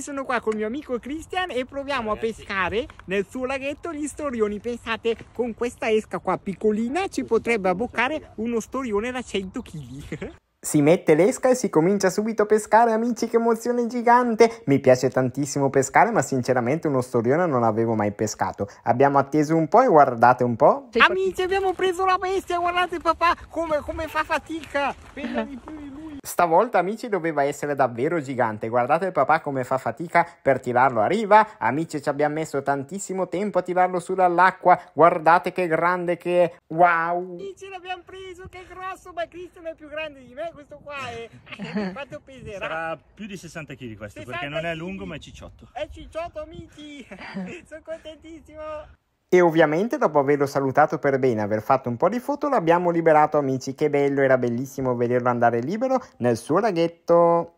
Sono qua il mio amico Cristian e proviamo Ragazzi. a pescare nel suo laghetto gli storioni. Pensate, con questa esca qua piccolina ci potrebbe abboccare uno storione da 100 kg. Si mette l'esca e si comincia subito a pescare, amici, che emozione gigante! Mi piace tantissimo pescare, ma sinceramente uno storione non avevo mai pescato. Abbiamo atteso un po' e guardate un po'. Amici, abbiamo preso la bestia, guardate papà come, come fa fatica! Pesa di più di lui! Stavolta Amici doveva essere davvero gigante, guardate il papà come fa fatica per tirarlo a riva, Amici ci abbiamo messo tantissimo tempo a tirarlo su dall'acqua, guardate che grande che è, wow! Amici l'abbiamo preso, che grosso, ma Cristian è più grande di me, questo qua è, quanto peserà? Sarà più di 60 kg questo, 60 perché non è lungo ma è cicciotto. È cicciotto Amici, sono contentissimo! E ovviamente dopo averlo salutato per bene e aver fatto un po' di foto l'abbiamo liberato amici, che bello, era bellissimo vederlo andare libero nel suo laghetto.